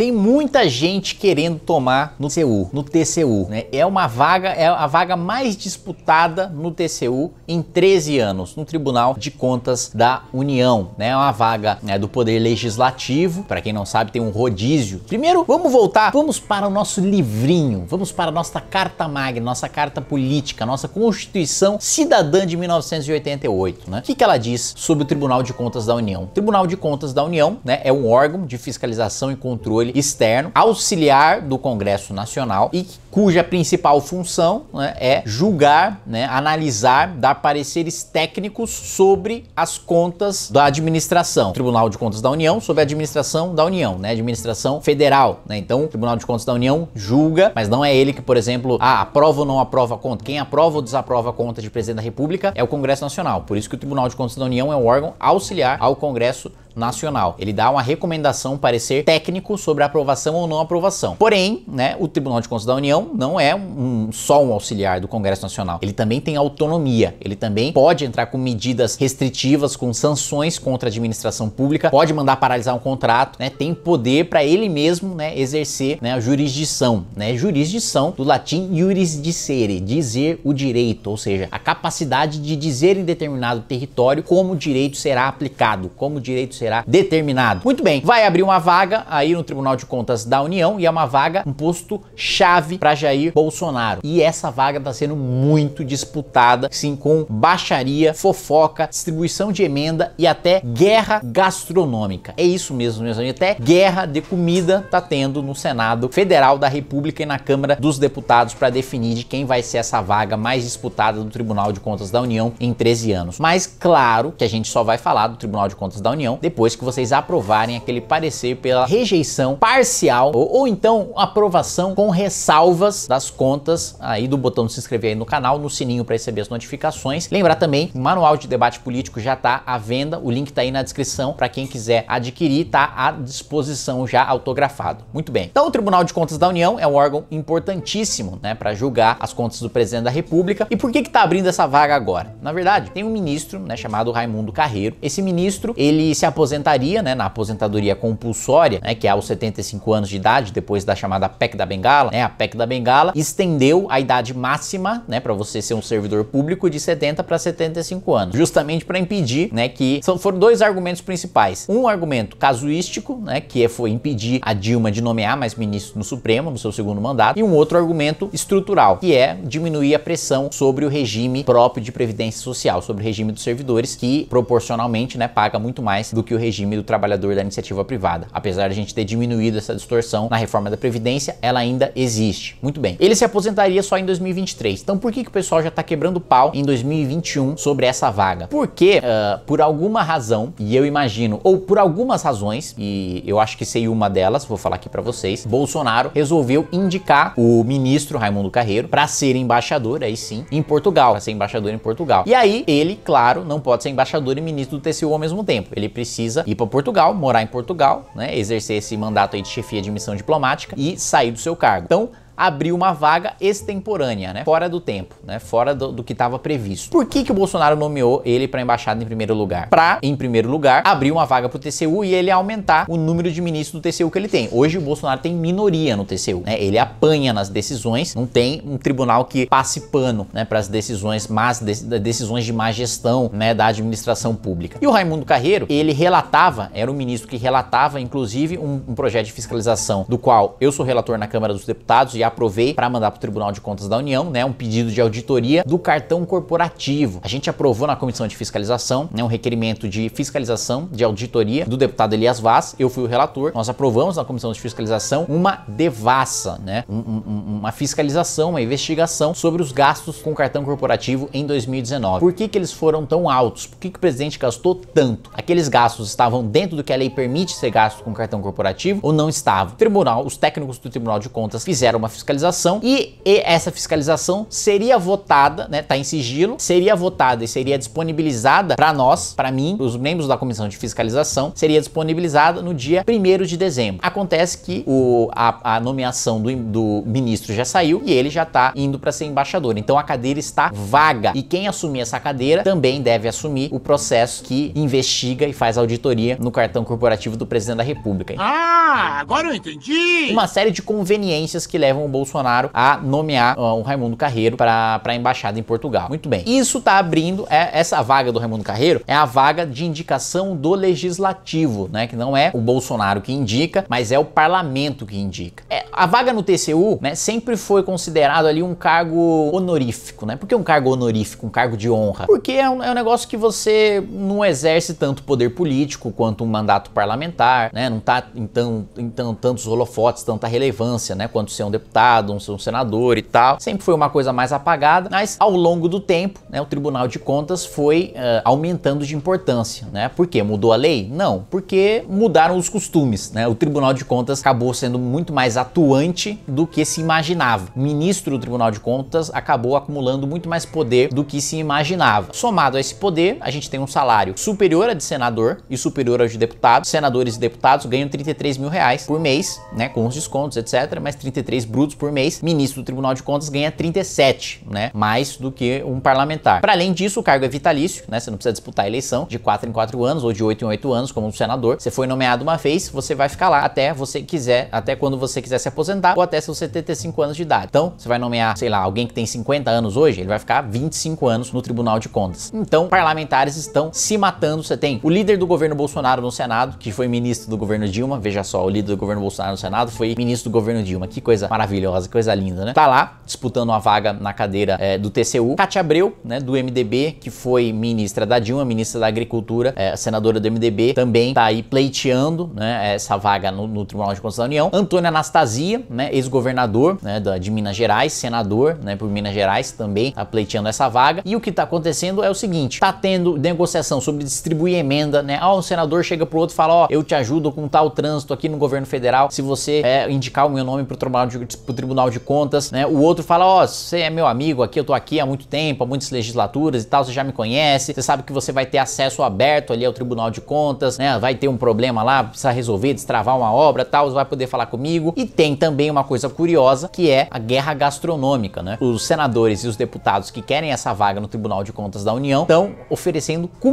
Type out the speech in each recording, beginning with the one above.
Tem muita gente querendo tomar no TCU, no TCU, né? É uma vaga, é a vaga mais disputada no TCU em 13 anos, no Tribunal de Contas da União, né? É uma vaga né, do Poder Legislativo, para quem não sabe, tem um rodízio. Primeiro, vamos voltar, vamos para o nosso livrinho, vamos para a nossa Carta Magna, nossa Carta Política, nossa Constituição Cidadã de 1988, né? O que, que ela diz sobre o Tribunal de Contas da União? O Tribunal de Contas da União, né, é um órgão de fiscalização e controle controle externo, auxiliar do Congresso Nacional e cuja principal função né, é julgar, né, analisar, dar pareceres técnicos sobre as contas da administração. Tribunal de Contas da União sobre a administração da União, né, administração federal. Né? Então, o Tribunal de Contas da União julga, mas não é ele que, por exemplo, ah, aprova ou não aprova a conta. Quem aprova ou desaprova a conta de presidente da República é o Congresso Nacional. Por isso que o Tribunal de Contas da União é um órgão auxiliar ao Congresso Nacional. Ele dá uma recomendação, um parecer técnico sobre a aprovação ou não aprovação. Porém, né, o Tribunal de Contas da União não é um, só um auxiliar do Congresso Nacional. Ele também tem autonomia. Ele também pode entrar com medidas restritivas, com sanções contra a administração pública, pode mandar paralisar um contrato, né, tem poder para ele mesmo né, exercer né, a jurisdição. Né, jurisdição, do latim jurisdicere, dizer o direito, ou seja, a capacidade de dizer em determinado território como o direito será aplicado, como o direito será determinado. Muito bem, vai abrir uma vaga aí no Tribunal de Contas da União e é uma vaga, um posto chave para Jair Bolsonaro. E essa vaga está sendo muito disputada, sim, com baixaria, fofoca, distribuição de emenda e até guerra gastronômica. É isso mesmo, meus amigos, até guerra de comida tá tendo no Senado Federal da República e na Câmara dos Deputados para definir de quem vai ser essa vaga mais disputada do Tribunal de Contas da União em 13 anos. Mas claro que a gente só vai falar do Tribunal de Contas da União depois que vocês aprovarem aquele parecer pela rejeição parcial ou, ou então aprovação com ressalvas das contas aí do botão de se inscrever aí no canal, no sininho para receber as notificações. Lembrar também que o manual de debate político já está à venda, o link está aí na descrição para quem quiser adquirir, está à disposição já autografado. Muito bem. Então o Tribunal de Contas da União é um órgão importantíssimo, né, para julgar as contas do presidente da República. E por que que tá abrindo essa vaga agora? Na verdade, tem um ministro, né, chamado Raimundo Carreiro. Esse ministro, ele se aposentou aposentaria, né, na aposentadoria compulsória, né, que é aos 75 anos de idade, depois da chamada PEC da Bengala, né, a PEC da Bengala estendeu a idade máxima, né, para você ser um servidor público de 70 para 75 anos, justamente para impedir, né, que são foram dois argumentos principais. Um argumento casuístico, né, que é, foi impedir a Dilma de nomear mais ministros no Supremo no seu segundo mandato, e um outro argumento estrutural, que é diminuir a pressão sobre o regime próprio de previdência social, sobre o regime dos servidores, que proporcionalmente, né, paga muito mais do que que o regime do trabalhador da iniciativa privada. Apesar de a gente ter diminuído essa distorção na reforma da Previdência, ela ainda existe. Muito bem. Ele se aposentaria só em 2023. Então por que, que o pessoal já está quebrando pau em 2021 sobre essa vaga? Porque, uh, por alguma razão, e eu imagino, ou por algumas razões, e eu acho que sei uma delas, vou falar aqui para vocês, Bolsonaro resolveu indicar o ministro Raimundo Carreiro para ser embaixador, aí sim, em Portugal, para ser embaixador em Portugal. E aí, ele, claro, não pode ser embaixador e ministro do TCU ao mesmo tempo. Ele precisa precisa ir para Portugal, morar em Portugal, né, exercer esse mandato aí de chefia de missão diplomática e sair do seu cargo. Então, abriu uma vaga extemporânea, né? Fora do tempo, né? Fora do, do que estava previsto. Por que, que o Bolsonaro nomeou ele para embaixada em primeiro lugar? Para, em primeiro lugar, abrir uma vaga para o TCU e ele aumentar o número de ministros do TCU que ele tem. Hoje o Bolsonaro tem minoria no TCU, né? Ele apanha nas decisões, não tem um tribunal que passe pano, né, para as decisões más, de, decisões de má gestão, né, da administração pública. E o Raimundo Carreiro, ele relatava, era um ministro que relatava, inclusive, um, um projeto de fiscalização do qual eu sou relator na Câmara dos Deputados e a aprovei para mandar para o Tribunal de Contas da União, né, um pedido de auditoria do cartão corporativo. A gente aprovou na Comissão de Fiscalização, né, um requerimento de fiscalização de auditoria do deputado Elias Vaz, eu fui o relator, nós aprovamos na Comissão de Fiscalização uma devassa, né, um, um, uma fiscalização, uma investigação sobre os gastos com cartão corporativo em 2019. Por que que eles foram tão altos? Por que que o presidente gastou tanto? Aqueles gastos estavam dentro do que a lei permite ser gasto com cartão corporativo ou não estavam? O tribunal, os técnicos do Tribunal de Contas fizeram uma fiscalização fiscalização e, e essa fiscalização seria votada, né, tá em sigilo, seria votada e seria disponibilizada para nós, para mim, os membros da comissão de fiscalização, seria disponibilizada no dia 1 de dezembro. Acontece que o, a, a nomeação do, do ministro já saiu e ele já tá indo para ser embaixador. Então a cadeira está vaga e quem assumir essa cadeira também deve assumir o processo que investiga e faz auditoria no cartão corporativo do presidente da República. Ah, agora eu entendi. Uma série de conveniências que levam Bolsonaro a nomear ah, o Raimundo Carreiro para a embaixada em Portugal. Muito bem. Isso está abrindo, é, essa vaga do Raimundo Carreiro é a vaga de indicação do legislativo, né? Que não é o Bolsonaro que indica, mas é o parlamento que indica. É, a vaga no TCU, né, sempre foi considerado ali um cargo honorífico, né? Por que um cargo honorífico, um cargo de honra? Porque é um, é um negócio que você não exerce tanto poder político quanto um mandato parlamentar, né? Não está então, então tantos holofotes, tanta relevância, né? Quanto ser um deputado deputado, um, senador e tal. Sempre foi uma coisa mais apagada, mas ao longo do tempo, né, o Tribunal de Contas foi uh, aumentando de importância, né? Por quê? Mudou a lei? Não, porque mudaram os costumes, né? O Tribunal de Contas acabou sendo muito mais atuante do que se imaginava. O ministro do Tribunal de Contas acabou acumulando muito mais poder do que se imaginava. Somado a esse poder, a gente tem um salário superior a de senador e superior ao de deputado. Senadores e deputados ganham 33 mil reais por mês, né? Com os descontos, etc. Mas 33 brutos brutos por mês, ministro do Tribunal de Contas ganha 37, né? Mais do que um parlamentar. Para além disso, o cargo é vitalício, né? Você não precisa disputar a eleição de 4 em 4 anos ou de 8 em 8 anos, como um senador. Você foi nomeado uma vez, você vai ficar lá até você quiser, até quando você quiser se aposentar ou até seus 75 anos de idade. Então, você vai nomear, sei lá, alguém que tem 50 anos hoje, ele vai ficar 25 anos no Tribunal de Contas. Então, parlamentares estão se matando. Você tem o líder do governo Bolsonaro no Senado, que foi ministro do governo Dilma. Veja só, o líder do governo Bolsonaro no Senado foi ministro do governo Dilma. Que coisa maravilhosa maravilhosa, coisa linda, né? Tá lá, disputando a vaga na cadeira é, do TCU. Cátia Abreu, né, do MDB, que foi ministra da Dilma, ministra da Agricultura, é, senadora do MDB, também está aí pleiteando né, essa vaga no, no, Tribunal de Contas da União. Antônio Anastasia, né, ex-governador né, de Minas Gerais, senador né, por Minas Gerais, também está pleiteando essa vaga. E o que está acontecendo é o seguinte, está tendo negociação sobre distribuir emenda, né? Ah, um senador chega pro outro e fala, ó, eu te ajudo com tal trânsito aqui no governo federal, se você é, indicar o meu nome pro tribunal, pro tribunal de contas, né? O outro outro fala: Ó, oh, você é meu amigo aqui, eu tô aqui há muito tempo, há muitas legislaturas e tal, você já me conhece, você sabe que você vai ter acesso aberto ali ao Tribunal de Contas, né? Vai ter um problema lá, precisa resolver, destravar uma obra tal, você vai poder falar comigo. E tem também uma coisa curiosa que é a guerra gastronômica, né? Os senadores e os deputados que querem essa vaga no Tribunal de Contas da União estão oferecendo cu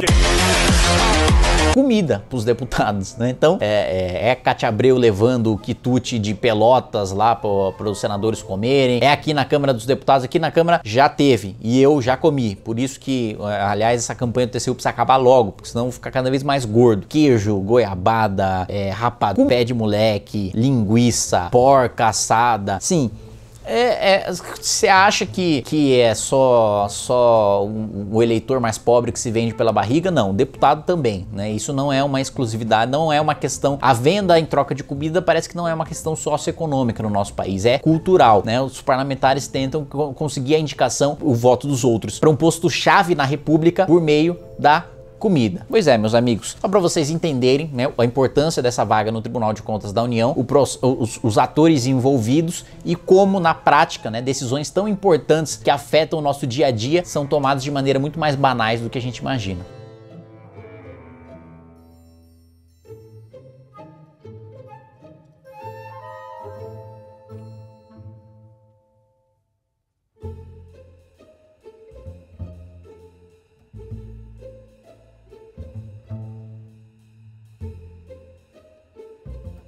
comida para os deputados, né? Então é, é, é Cátia Abreu levando o quitute de pelotas lá para os senadores comerem, é aqui na Câmara dos Deputados, aqui na Câmara já teve e eu já comi, por isso que, é, aliás, essa campanha do TCU precisa acabar logo, porque senão fica cada vez mais gordo. Queijo, goiabada, é, rapado, pé de moleque, linguiça, porca assada, sim, é, é, você acha que, que é só, só um, um, eleitor mais pobre que se vende pela barriga? Não, deputado também, né? Isso não é uma exclusividade, não é uma questão. A venda em troca de comida parece que não é uma questão socioeconômica no nosso país, é cultural, né? Os parlamentares tentam conseguir a indicação, o voto dos outros, para um posto-chave na República por meio da comida. Pois é, meus amigos, só para vocês entenderem né, a importância dessa vaga no Tribunal de Contas da União, pros, os, os, atores envolvidos e como na prática né, decisões tão importantes que afetam o nosso dia a dia são tomadas de maneira muito mais banais do que a gente imagina.